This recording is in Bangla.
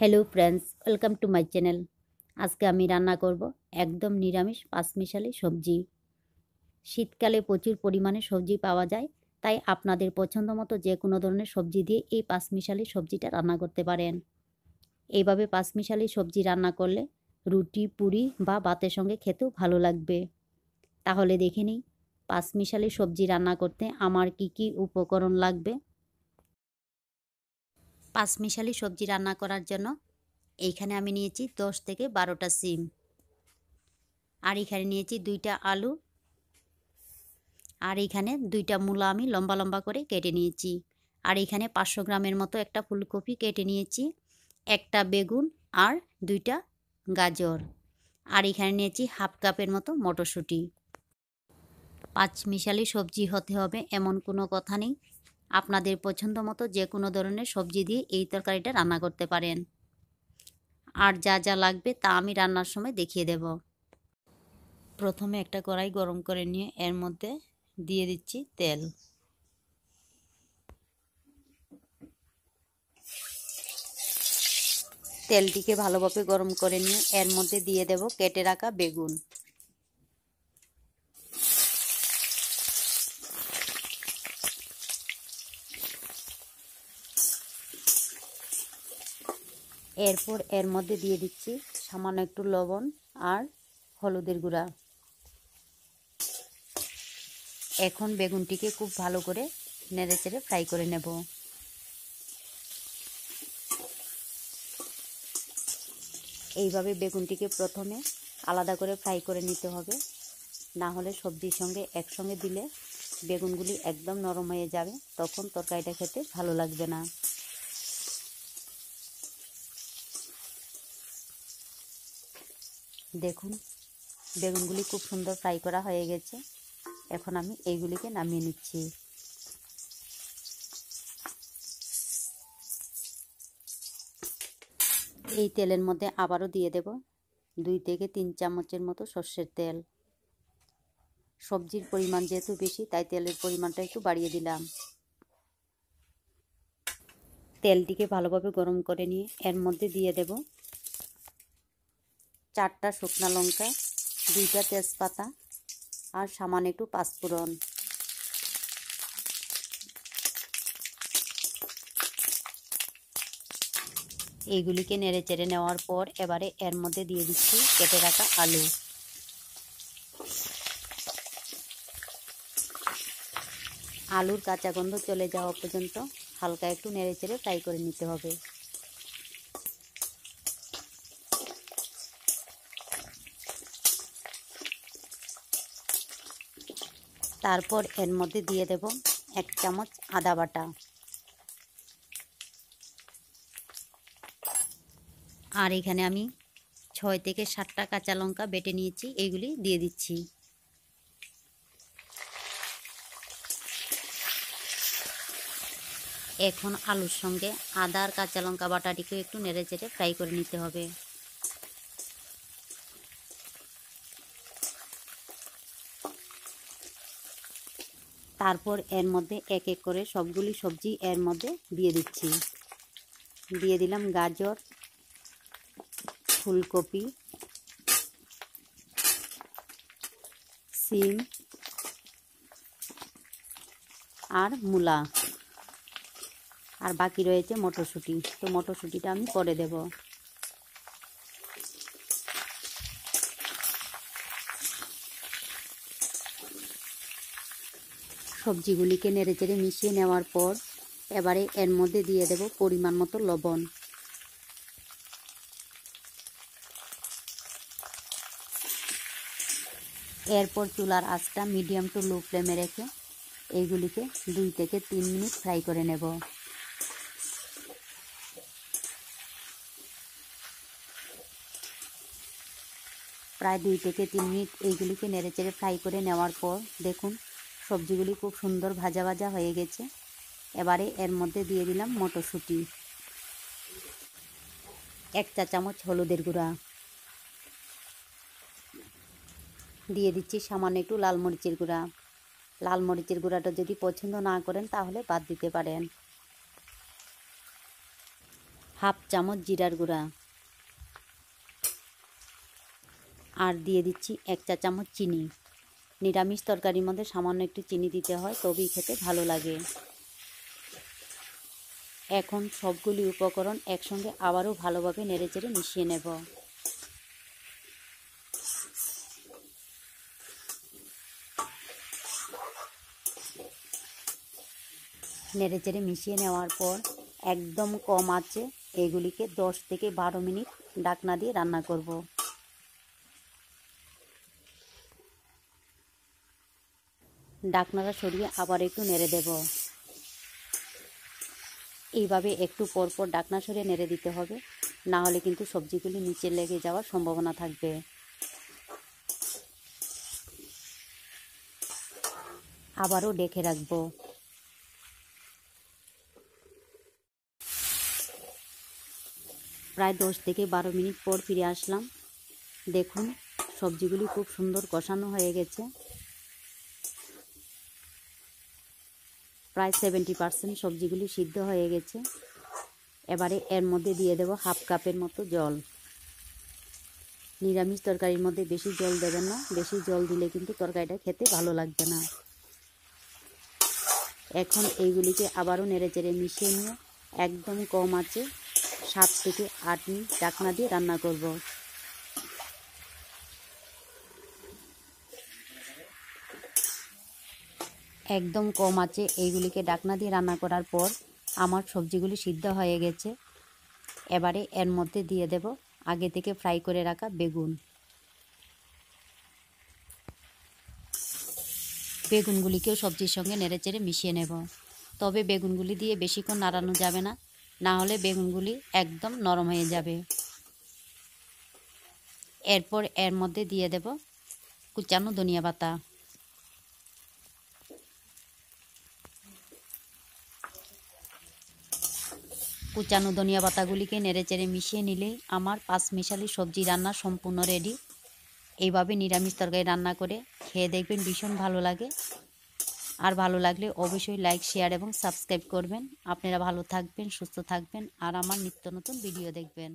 hello friends welcome to my channel আজকে আমি রান্না করব একদম নিরামিষ পাঁচমিশালি সবজি শীতকালে প্রচুর পরিমাণে সবজি পাওয়া যায় তাই আপনাদের পছন্দ মতো যে কোনো ধরনের সবজি দিয়ে এই পাঁচমিশালি সবজিটা রান্না করতে পারেন এইভাবে পাঁচমিশালি সবজি রান্না করলে রুটি পুরি বা ভাতের সঙ্গে খেতেও ভালো লাগবে তাহলে দেখে নিই পাঁচমিশালি সবজি রান্না করতে আমার কি কি উপকরণ লাগবে পাঁচমিশালি সবজি রান্না করার জন্য এইখানে আমি নিয়েছি দশ থেকে বারোটা সিম আর এখানে নিয়েছি দুইটা আলু আর এখানে দুইটা মূলা আমি লম্বা লম্বা করে কেটে নিয়েছি আর এখানে পাঁচশো গ্রামের মতো একটা ফুলকপি কেটে নিয়েছি একটা বেগুন আর দুইটা গাজর আর এখানে নিয়েছি হাফ কাপের মতো মটরশুঁটি পাঁচমিশালি সবজি হতে হবে এমন কোনো কথা নেই আপনাদের পছন্দ মতো যে কোনো ধরনের সবজি দিয়ে এই তরকারিটা রান্না করতে পারেন আর যা যা লাগবে তা আমি রান্নার সময় দেখিয়ে দেব প্রথমে একটা কড়াই গরম করে নিয়ে এর মধ্যে দিয়ে দিচ্ছি তেল তেলটিকে ভালোভাবে গরম করে নিয়ে এর মধ্যে দিয়ে দেব কেটে রাখা বেগুন এরপর এর মধ্যে দিয়ে দিচ্ছি সামান্য একটু লবণ আর হলুদের গুঁড়া এখন বেগুনটিকে খুব ভালো করে নেড়ে চেড়ে ফ্রাই করে নেব এইভাবে বেগুনটিকে প্রথমে আলাদা করে ফ্রাই করে নিতে হবে না হলে সবজির সঙ্গে একসঙ্গে দিলে বেগুনগুলি একদম নরম হয়ে যাবে তখন তরকারিটা খেতে ভালো লাগবে না দেখুন বেগুনগুলি খুব সুন্দর ফ্রাই করা হয়ে গেছে এখন আমি এইগুলিকে নামিয়ে নিচ্ছি এই তেলের মধ্যে আবারও দিয়ে দেব দুই থেকে তিন চামচের মতো সর্ষের তেল সবজির পরিমাণ যেহেতু বেশি তাই তেলের পরিমাণটা একটু বাড়িয়ে দিলাম তেলটিকে ভালোভাবে গরম করে নিয়ে এর মধ্যে দিয়ে দেব চারটা শুকনা লঙ্কা দুইটা তেজপাতা আর সামান্য একটু পাঁচফোড়ন এইগুলিকে নেড়ে চেড়ে নেওয়ার পর এবারে এর মধ্যে দিয়ে দিচ্ছি কেটে রাখা আলু আলুর কাঁচা গন্ধ চলে যাওয়া পর্যন্ত হালকা একটু নেড়ে চেড়ে ফ্রাই করে নিতে হবে তারপর এর মধ্যে দিয়ে দেব এক চামচ আদা বাটা আর এখানে আমি ছয় থেকে সাতটা কাঁচা লঙ্কা বেটে নিয়েছি এইগুলি দিয়ে দিচ্ছি এখন আলুর সঙ্গে আদার কাঁচা লঙ্কা বাটাটিকে একটু নেড়ে চেড়ে ফ্রাই করে নিতে হবে তারপর এর মধ্যে এক এক করে সবগুলি সবজি এর মধ্যে দিয়ে দিচ্ছি দিয়ে দিলাম গাজর ফুলকপি সিম আর মূলা আর বাকি রয়েছে মটরশুঁটি তো মটরশুঁটিটা আমি করে দেব সবজিগুলিকে নেড়ে চেড়ে মিশিয়ে নেওয়ার পর এবারে এর মধ্যে দিয়ে দেব পরিমাণ মতো লবণ এরপর চুলার আঁচটা মিডিয়াম টু লো ফ্লেমে রেখে এইগুলিকে দুই থেকে তিন মিনিট ফ্রাই করে নেব প্রায় দুই থেকে তিন মিনিট এইগুলিকে নেড়ে চেড়ে ফ্রাই করে নেওয়ার পর দেখুন সবজিগুলি খুব সুন্দর ভাজা ভাজা হয়ে গেছে এবারে এর মধ্যে দিয়ে দিলাম মটরশুঁটি এক চা চামচ হলুদের গুঁড়া দিয়ে দিচ্ছি সামান্য একটু লাল মরিচের গুঁড়া লাল মরিচের গুঁড়াটা যদি পছন্দ না করেন তাহলে বাদ দিতে পারেন হাফ চামচ জিরার গুঁড়া আর দিয়ে দিচ্ছি এক চা চামচ চিনি নিরামিষ তরকারির মধ্যে সামান্য একটু চিনি দিতে হয় তবেই খেতে ভালো লাগে এখন সবগুলি উপকরণ একসঙ্গে আবারও ভালোভাবে নেড়ে চেড়ে মিশিয়ে নেব চেড়ে মিশিয়ে নেওয়ার পর একদম কম আছে এগুলিকে দশ থেকে বারো মিনিট ডাকনা দিয়ে রান্না করব ডাকনাটা সরিয়ে আবার একটু নেড়ে দেব এইভাবে একটু পরপর ডাকনা সরিয়ে নেড়ে দিতে হবে না হলে কিন্তু সবজিগুলি নিচে লেগে যাওয়ার সম্ভাবনা থাকবে আবারও ডেকে রাখব প্রায় দশ থেকে বারো মিনিট পর ফিরে আসলাম দেখুন সবজিগুলি খুব সুন্দর কষানো হয়ে গেছে প্রায় সেভেন্টি পারসেন্ট সবজিগুলি সিদ্ধ হয়ে গেছে এবারে এর মধ্যে দিয়ে দেব হাফ কাপের মতো জল নিরামিষ তরকারির মধ্যে বেশি জল দেবেন না বেশি জল দিলে কিন্তু তরকারিটা খেতে ভালো লাগবে না এখন এইগুলিকে আবারও নেড়ে চেড়ে মিশিয়ে নিয়ে একদম কম আছে সাত থেকে আট মিনিট ডাকনা দিয়ে রান্না করব একদম কম আছে এইগুলিকে ডাকনা দিয়ে রান্না করার পর আমার সবজিগুলি সিদ্ধ হয়ে গেছে এবারে এর মধ্যে দিয়ে দেব আগে থেকে ফ্রাই করে রাখা বেগুন বেগুনগুলিকেও সবজির সঙ্গে নেড়েচেড়ে মিশিয়ে নেব তবে বেগুনগুলি দিয়ে বেশিক্ষণ নাড়ানো যাবে না না হলে বেগুনগুলি একদম নরম হয়ে যাবে এরপর এর মধ্যে দিয়ে দেব কুচানো ধনিয়া পাতা কুচানো ধনিয়া পাতাগুলিকে নেড়েচেড়ে মিশিয়ে নিলে আমার পাঁচ মিশালি সবজি রান্না সম্পূর্ণ রেডি এইভাবে নিরামিষ তরকারি রান্না করে খেয়ে দেখবেন ভীষণ ভালো লাগে আর ভালো লাগলে অবশ্যই লাইক শেয়ার এবং সাবস্ক্রাইব করবেন আপনারা ভালো থাকবেন সুস্থ থাকবেন আর আমার নিত্য নতুন ভিডিও দেখবেন